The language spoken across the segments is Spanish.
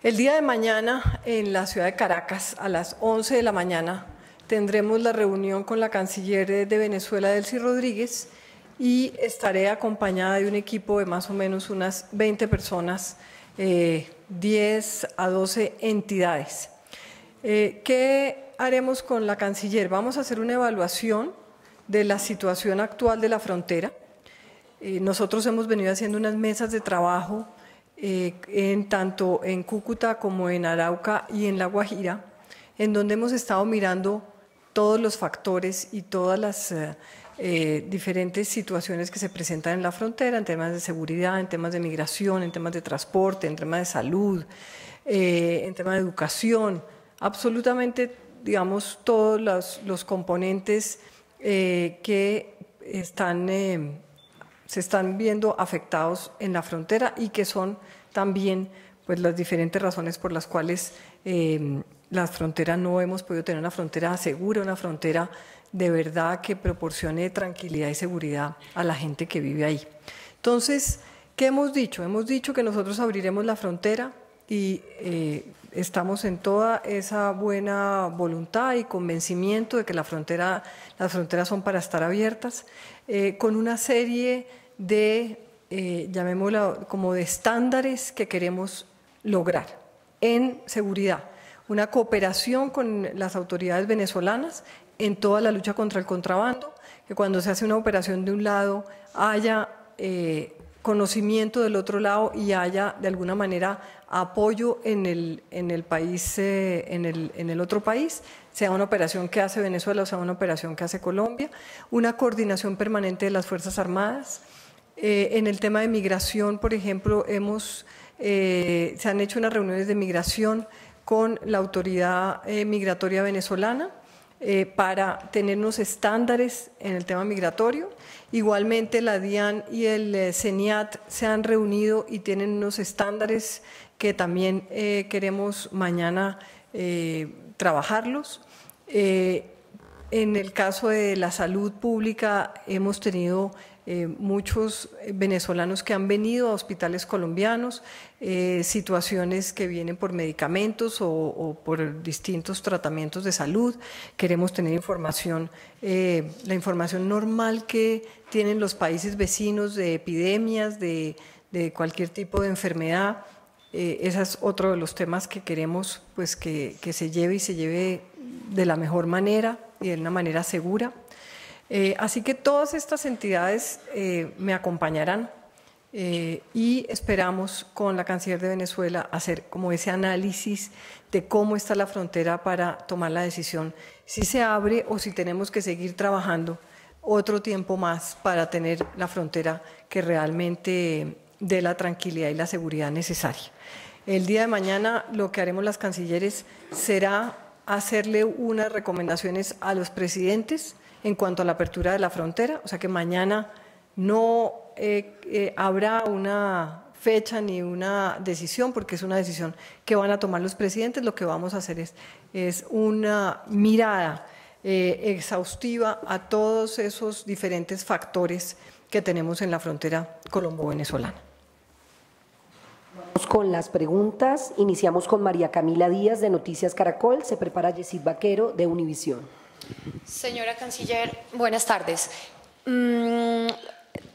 El día de mañana en la ciudad de Caracas, a las 11 de la mañana, tendremos la reunión con la canciller de Venezuela, Delcy Rodríguez, y estaré acompañada de un equipo de más o menos unas 20 personas, 10 eh, a 12 entidades. Eh, ¿Qué haremos con la canciller? Vamos a hacer una evaluación de la situación actual de la frontera. Eh, nosotros hemos venido haciendo unas mesas de trabajo eh, en, tanto en Cúcuta como en Arauca y en La Guajira, en donde hemos estado mirando todos los factores y todas las eh, eh, diferentes situaciones que se presentan en la frontera, en temas de seguridad, en temas de migración, en temas de transporte, en temas de salud, en temas de educación, absolutamente, digamos, todos los, los componentes que están se están viendo afectados en la frontera y que son también pues, las diferentes razones por las cuales eh, em, las fronteras no hemos podido tener una frontera segura, una frontera de verdad que proporcione tranquilidad y seguridad a la gente que vive ahí. Entonces, ¿qué hemos dicho? Hemos dicho que nosotros abriremos la frontera y eh, estamos en toda esa buena voluntad y convencimiento de que la frontera, las fronteras son para estar abiertas, eh, con una serie de, eh, llamémoslo como de estándares que queremos lograr en seguridad, una cooperación con las autoridades venezolanas en toda la lucha contra el contrabando, que cuando se hace una operación de un lado haya... Eh, conocimiento del otro lado y haya de alguna manera apoyo en el, en el país, eh, en, el, en el otro país, sea una operación que hace Venezuela o sea una operación que hace Colombia, una coordinación permanente de las Fuerzas Armadas. Eh, en el tema de migración, por ejemplo, hemos, eh, se han hecho unas reuniones de migración con la autoridad migratoria venezolana eh, para tener unos estándares en el tema migratorio. Igualmente la DIAN y el eh, CENIAT se han reunido y tienen unos estándares que también eh, queremos mañana trabajarlos. En el caso de la salud pública hemos tenido eh, muchos venezolanos que han venido a hospitales colombianos, eh, situaciones que vienen por medicamentos o, por distintos tratamientos de salud. Queremos tener información, eh, la información normal que tienen los países vecinos de epidemias, de, cualquier tipo de enfermedad. ese es otro de los temas que queremos pues, que, que se lleve y se lleve de la mejor manera y de una manera segura. Eh, así que todas estas entidades eh, me acompañarán eh, y esperamos con la canciller de Venezuela hacer como ese análisis de cómo está la frontera para tomar la decisión, si se abre o si tenemos que seguir trabajando otro tiempo más para tener la frontera que realmente dé la tranquilidad y la seguridad necesaria. El día de mañana lo que haremos las cancilleres será hacerle unas recomendaciones a los presidentes en cuanto a la apertura de la frontera, o sea que mañana no eh, eh, habrá una fecha ni una decisión, porque es una decisión que van a tomar los presidentes, lo que vamos a hacer es, una mirada eh, exhaustiva a todos esos diferentes factores que tenemos en la frontera colombo-venezolana con las preguntas. Iniciamos con María Camila Díaz de Noticias Caracol. Se prepara Yesid Vaquero de Univisión. Señora Canciller, buenas tardes. Mm,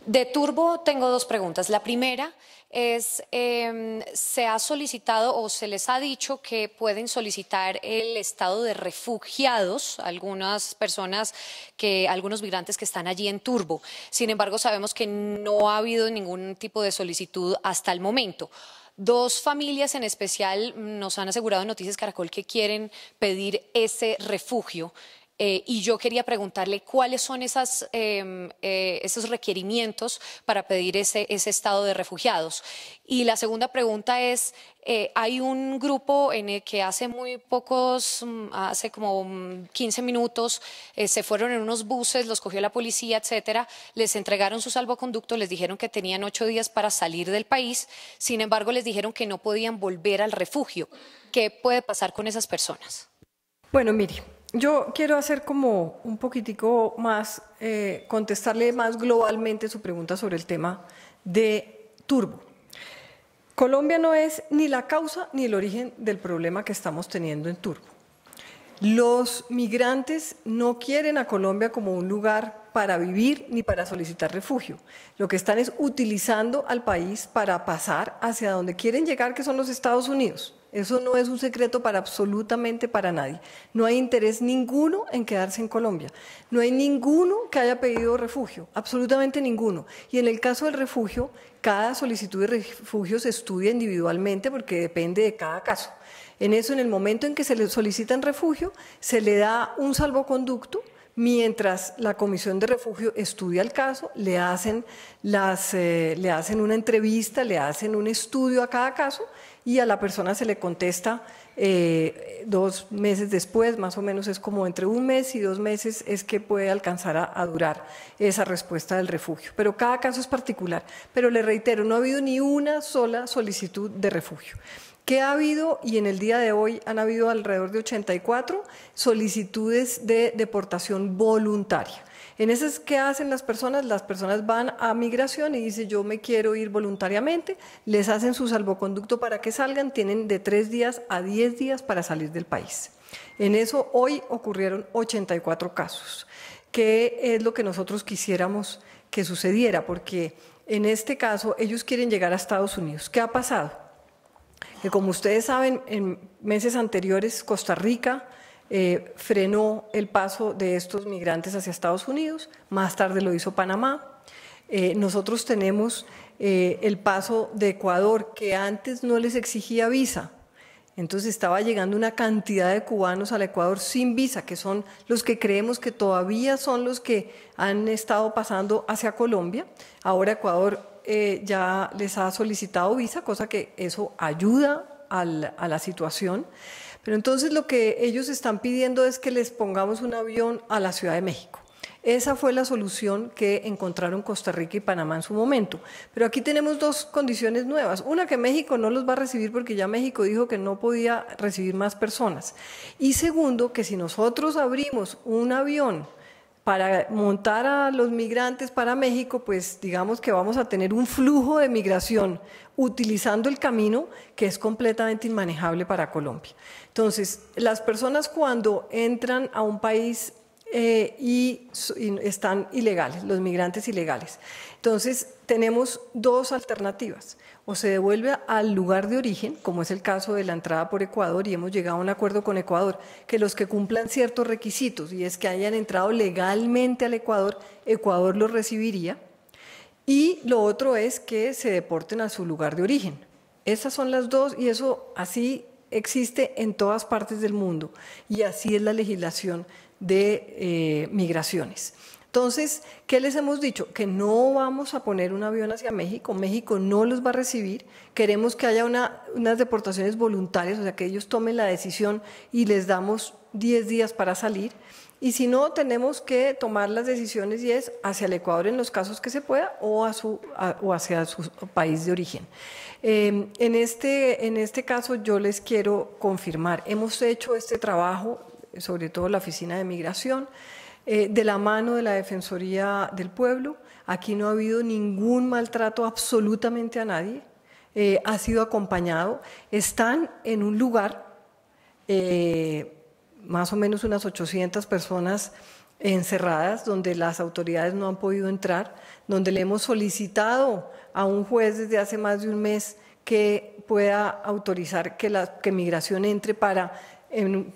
de Turbo tengo dos preguntas. La primera es, em, se ha solicitado o se les ha dicho que pueden solicitar el estado de refugiados, algunas personas, que, algunos migrantes que están allí en Turbo. Sin embargo, sabemos que no ha habido ningún tipo de solicitud hasta el momento. Dos familias en especial nos han asegurado en Noticias Caracol que quieren pedir ese refugio. Eh, y yo quería preguntarle cuáles son em, eh, esos requerimientos para pedir ese, ese, estado de refugiados. Y la segunda pregunta es, eh, hay un grupo en el que hace muy pocos, mm, hace como 15 mm, minutos, se fueron en unos buses, los cogió la policía, etcétera, les entregaron su salvoconducto, les dijeron que tenían ocho días para salir del país, sin embargo les dijeron que no podían volver al refugio. ¿Qué puede pasar con esas personas? Bueno, mire, yo quiero hacer como un poquitico más, eh, contestarle más globalmente su pregunta sobre el tema de turbo. Colombia no es ni la causa ni el origen del problema que estamos teniendo en turbo. Los migrantes no quieren a Colombia como un lugar para vivir ni para solicitar refugio. Lo que están es utilizando al país para pasar hacia donde quieren llegar, que son los Estados Unidos. Eso no es un secreto para absolutamente para nadie. No hay interés ninguno en quedarse en Colombia. No hay ninguno que haya pedido refugio, absolutamente ninguno. Y en el caso del refugio, cada solicitud de refugio se estudia individualmente porque depende de cada caso. En eso, en el momento en que se le solicitan refugio, se le da un salvoconducto mientras la Comisión de Refugio estudia el caso, le hacen, eh, le hacen una entrevista, le hacen un estudio a cada caso y a la persona se le contesta eh, dos meses después, más o menos es como entre un mes y dos meses es que puede alcanzar a, durar esa respuesta del refugio. Pero cada caso es particular. Pero le reitero, no ha habido ni una sola solicitud de refugio. Qué ha habido, y en el día de hoy han habido alrededor de 84 solicitudes de deportación voluntaria. En esas ¿qué hacen las personas, las personas van a migración y dicen yo me quiero ir voluntariamente, les hacen su salvoconducto para que salgan, tienen de tres días a 10 días para salir del país. En eso hoy ocurrieron 84 casos, que es lo que nosotros quisiéramos que sucediera, porque en este caso ellos quieren llegar a Estados Unidos. ¿Qué ha pasado? que como ustedes saben, en meses anteriores Costa Rica eh, frenó el paso de estos migrantes hacia Estados Unidos, más tarde lo hizo Panamá. Eh, nosotros tenemos eh, el paso de Ecuador, que antes no les exigía visa. Entonces estaba llegando una cantidad de cubanos al Ecuador sin visa, que son los que creemos que todavía son los que han estado pasando hacia Colombia. Ahora Ecuador eh, ya les ha solicitado visa, cosa que eso ayuda a la situación. Pero entonces lo que ellos están pidiendo es que les pongamos un avión a la Ciudad de México. Esa fue la solución que encontraron Costa Rica y Panamá en su momento. Pero aquí tenemos dos condiciones nuevas. Una, que México no los va a recibir porque ya México dijo que no podía recibir más personas. Y segundo, que si nosotros abrimos un avión, para montar a los migrantes para México, pues digamos que vamos a tener un flujo de migración utilizando el camino que es completamente inmanejable para Colombia. Entonces, las personas cuando entran a un país eh, y están ilegales, los migrantes ilegales. Entonces, tenemos dos alternativas o se devuelve al lugar de origen, como es el caso de la entrada por Ecuador, y hemos llegado a un acuerdo con Ecuador, que los que cumplan ciertos requisitos, y es que hayan entrado legalmente al Ecuador, Ecuador los recibiría, y lo otro es que se deporten a su lugar de origen. Esas son las dos y eso así existe en todas partes del mundo y así es la legislación de eh, migraciones. Entonces, ¿qué les hemos dicho? Que no vamos a poner un avión hacia México, México no los va a recibir, queremos que haya unas deportaciones voluntarias, o sea, que ellos tomen la decisión y les damos 10 días para salir. Y si no, tenemos que tomar las decisiones y es hacia el Ecuador en los casos que se pueda o, hacia su país de origen. Em, en, este, en este caso yo les quiero confirmar, hemos hecho este trabajo, sobre todo la Oficina de Migración, eh, de la mano de la Defensoría del Pueblo. Aquí no ha habido ningún maltrato absolutamente a nadie. Eh, ha sido acompañado. Están en un lugar, eh, más o menos unas 800 personas encerradas, donde las autoridades no han podido entrar, donde le hemos solicitado a un juez desde hace más de un mes que pueda autorizar que, que migración entre para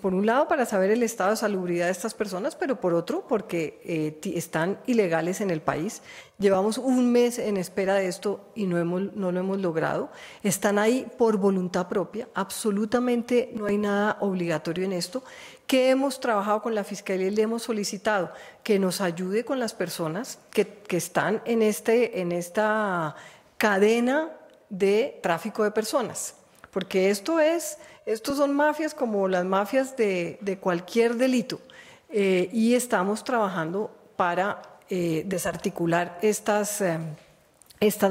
por un lado, para saber el estado de salubridad de estas personas, pero por otro, porque eh, están ilegales en el país. Llevamos un mes en espera de esto y no, hemos, no lo hemos logrado. Están ahí por voluntad propia, absolutamente no hay nada obligatorio en esto. que hemos trabajado con la Fiscalía le hemos solicitado? Que nos ayude con las personas que, están en, este, en esta cadena de tráfico de personas, porque esto es estos son mafias como las mafias de, cualquier delito eh, y estamos trabajando para eh, desarticular eh, estas...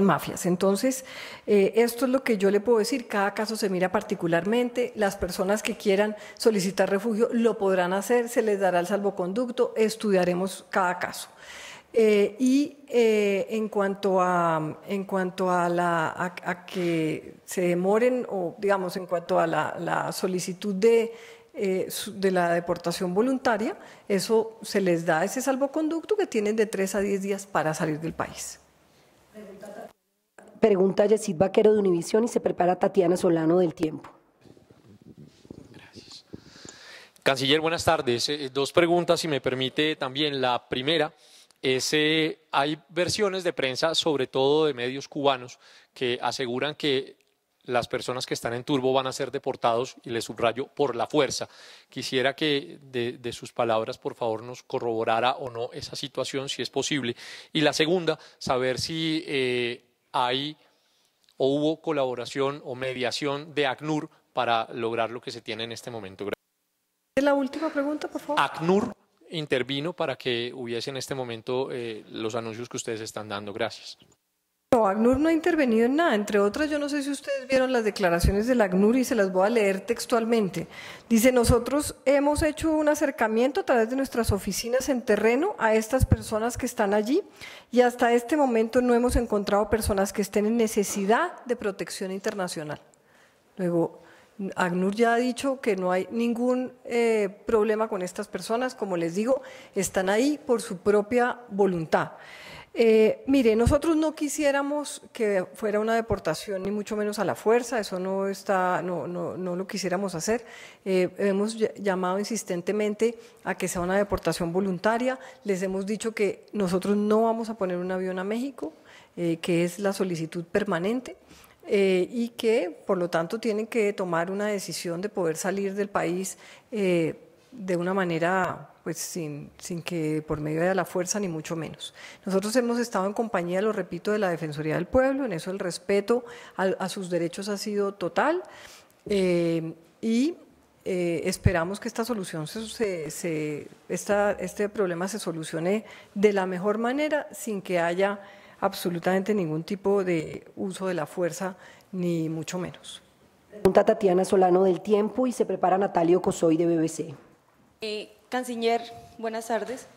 mafias. Entonces, esto es lo que yo le puedo decir. Cada caso se mira particularmente. Las personas que quieran solicitar refugio lo podrán hacer, se les dará el salvoconducto, estudiaremos cada caso. Eh, y eh, en cuanto a en cuanto a la a, que se demoren o digamos en cuanto a la, solicitud eh, de la deportación voluntaria, eso se les da ese salvoconducto que tienen de tres a diez días para salir del país. Pregunta Yesid Vaquero de Univisión y se prepara Tatiana Solano del Tiempo. Gracias. Canciller, buenas tardes. dos preguntas, si me permite también. La primera, hay versiones de prensa, sobre todo de medios cubanos, que aseguran que las personas que están en Turbo van a ser deportados, y les subrayo, por la fuerza. Quisiera que de, sus palabras, por favor, nos corroborara o no esa situación, si es posible. Y la segunda, saber si eh, hay o hubo colaboración o mediación de ACNUR para lograr lo que se tiene en este momento. La última pregunta, por favor. ACNUR intervino para que hubiese en este momento eh, los anuncios que ustedes están dando? Gracias. No, ACNUR no ha intervenido en nada. Entre otras, yo no sé si ustedes vieron las declaraciones del ACNUR y se las voy a leer textualmente. Dice, nosotros hemos hecho un acercamiento a través de nuestras oficinas en terreno a estas personas que están allí y hasta este momento no hemos encontrado personas que estén en necesidad de protección internacional. Luego, ACNUR ya ha dicho que no hay ningún eh, problema con estas personas, como les digo, están ahí por su propia voluntad. Eh, mire, nosotros no quisiéramos que fuera una deportación, ni mucho menos a la fuerza, eso no, está, no, no, no lo quisiéramos hacer. Eh, hemos llamado insistentemente a que sea una deportación voluntaria, les hemos dicho que nosotros no vamos a poner un avión a México, que es la solicitud permanente. Eh, y que por lo tanto tienen que tomar una decisión de poder salir del país eh, de una manera pues sin, sin que por medio de la fuerza ni mucho menos. Nosotros hemos estado en compañía, lo repito, de la Defensoría del Pueblo, en eso el respeto a, sus derechos ha sido total eh, y esperamos que esta solución se, este problema se solucione de la mejor manera sin que haya absolutamente ningún tipo de uso de la fuerza, ni mucho menos. Pregunta Tatiana Solano del Tiempo y se prepara Natalio Cosoy de BBC. Eh, canciller, buenas tardes.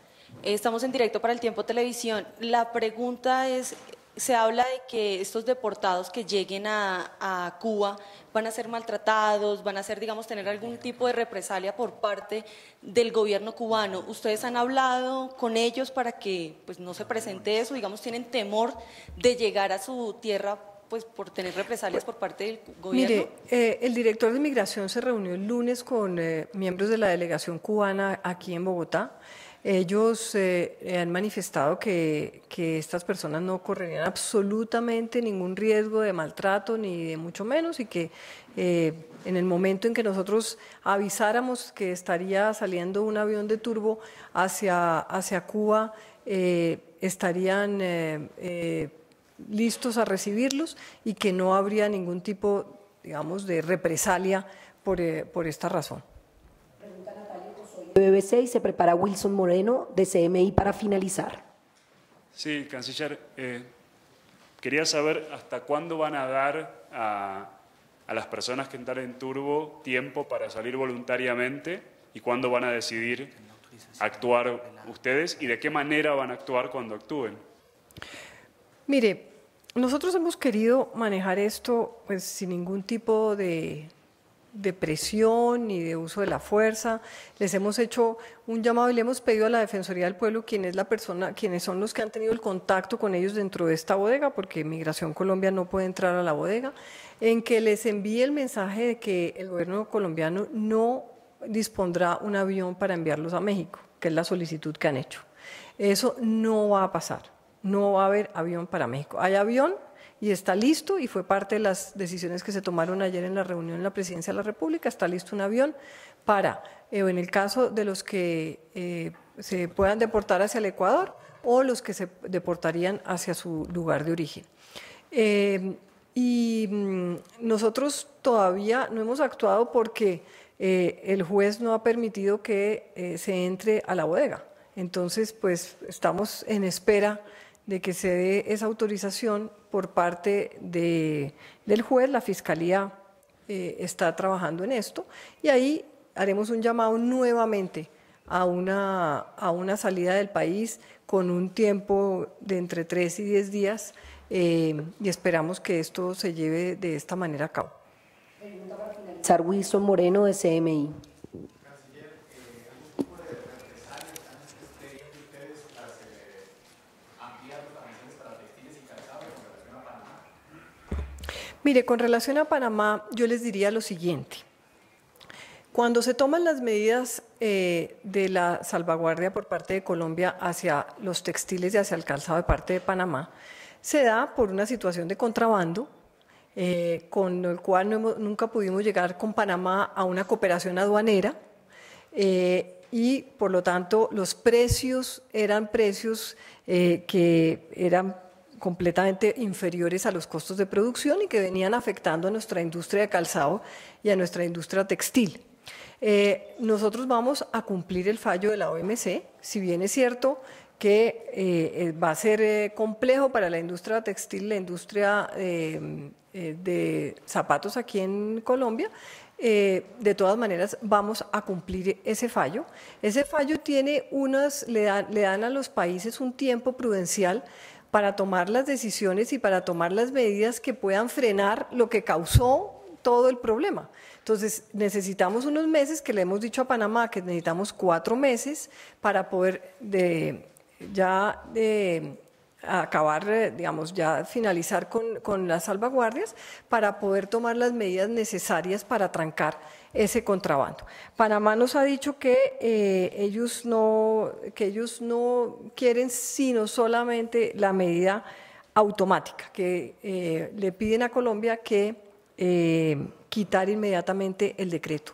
Eh, estamos en directo para el Tiempo Televisión. La pregunta es, se habla de que estos deportados que lleguen a, Cuba van a ser maltratados, van a ser, digamos, tener algún tipo de represalia por parte del gobierno cubano. ¿Ustedes han hablado con ellos para que pues, no se presente eso? Digamos, ¿tienen temor de llegar a su tierra pues, por tener represalias por parte del gobierno? Mire, eh, el director de inmigración se reunió el lunes con eh, miembros de la delegación cubana aquí en Bogotá ellos eh, eh, han manifestado que, estas personas no correrían absolutamente ningún riesgo de maltrato, ni de mucho menos, y que eh, en el momento en que nosotros avisáramos que estaría saliendo un avión de turbo hacia, hacia Cuba, estarían listos a recibirlos y que no habría ningún tipo, digamos, de represalia por, por esta razón. BBC y se prepara Wilson Moreno de CMI para finalizar. Sí, canciller, eh, quería saber hasta cuándo van a dar a, las personas que están en Turbo tiempo para salir voluntariamente y cuándo van a decidir actuar ustedes y de qué manera van a actuar cuando actúen. Mire, nosotros hemos querido manejar esto pues, sin ningún tipo de de presión ni de uso de la fuerza. Les hemos hecho un llamado y le hemos pedido a la Defensoría del Pueblo quién es la persona, quiénes son los que han tenido el contacto con ellos dentro de esta bodega, porque Migración Colombia no puede entrar a la bodega, en que les envíe el mensaje de que el gobierno colombiano no dispondrá un avión para enviarlos a México, que es la solicitud que han hecho. Eso no va a pasar no va a haber avión para México. Hay avión y está listo y fue parte de las decisiones que se tomaron ayer en la reunión en la Presidencia de la República. Está listo un avión para, eh, en el caso de los que eh, se puedan deportar hacia el Ecuador o los que se deportarían hacia su lugar de origen. Eh, y mm, nosotros todavía no hemos actuado porque el juez no ha permitido que se entre a la bodega. Entonces, pues estamos en espera de que se dé esa autorización por parte de, del juez. La Fiscalía eh, está trabajando en esto y ahí haremos un llamado nuevamente a una, a una salida del país con un tiempo de entre 3 y 10 días eh, y esperamos que esto se lleve de esta manera a cabo. Pregunta Moreno de CMI. Mire, con relación a Panamá, yo les diría lo siguiente. Cuando se toman las medidas eh, de la salvaguardia por parte de Colombia hacia los textiles y hacia el calzado de parte de Panamá, se da por una situación de contrabando, eh, con el cual nunca pudimos llegar con Panamá a una cooperación aduanera. Eh, y por lo tanto los precios eran precios que eran completamente inferiores a los costos de producción y que venían afectando a nuestra industria de calzado y a nuestra industria textil. Eh, nosotros vamos a cumplir el fallo de la OMC, si bien es cierto que eh, eh, va a ser complejo para la industria textil, la industria de zapatos aquí en Colombia. de todas maneras, vamos a cumplir ese fallo. Ese fallo tiene unas, le, le dan a los países un tiempo prudencial para tomar las decisiones y para tomar las medidas que puedan frenar lo que causó todo el problema. Entonces, necesitamos unos meses, que le hemos dicho a Panamá que necesitamos cuatro meses para poder de, ya de, acabar, eh, digamos, ya finalizar con, con, las salvaguardias para poder tomar las medidas necesarias para trancar ese contrabando. Panamá nos ha dicho que eh, ellos no, que ellos no quieren sino solamente la medida automática, que eh, le piden a Colombia que quitar inmediatamente el decreto.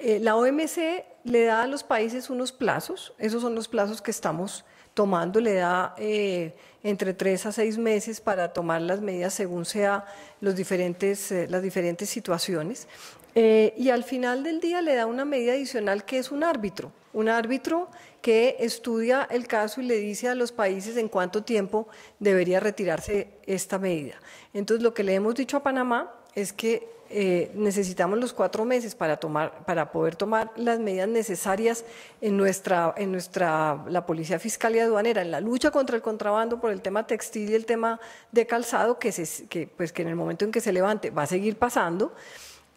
la OMC le da a los países unos plazos, esos son los plazos que estamos tomando, le da eh, entre tres a seis meses para tomar las medidas según sea los diferentes, eh, las diferentes situaciones. Eh, y al final del día le da una medida adicional que es un árbitro, un árbitro que estudia el caso y le dice a los países en cuánto tiempo debería retirarse esta medida. Entonces, lo que le hemos dicho a Panamá es que eh, necesitamos los cuatro meses para, tomar, para poder tomar las medidas necesarias en nuestra, en nuestra, la Policía Fiscal y Aduanera, en la lucha contra el contrabando por el tema textil y el tema de calzado, que, se, que, pues, que en el momento en que se levante va a seguir pasando.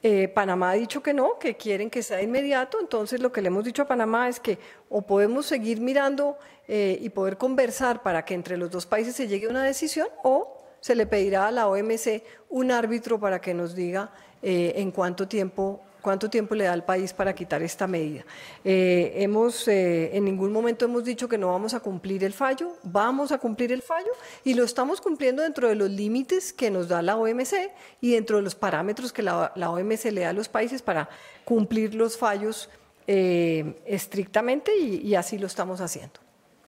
Eh, Panamá ha dicho que no, que quieren que sea inmediato, entonces lo que le hemos dicho a Panamá es que o podemos seguir mirando eh, y poder conversar para que entre los dos países se llegue a una decisión o se le pedirá a la OMC un árbitro para que nos diga eh, en cuánto tiempo cuánto tiempo le da al país para quitar esta medida. Eh, hemos, eh, en ningún momento hemos dicho que no vamos a cumplir el fallo, vamos a cumplir el fallo y lo estamos cumpliendo dentro de los límites que nos da la OMC y dentro de los parámetros que la, OMC le da a los países para cumplir los fallos estrictamente y así lo estamos haciendo.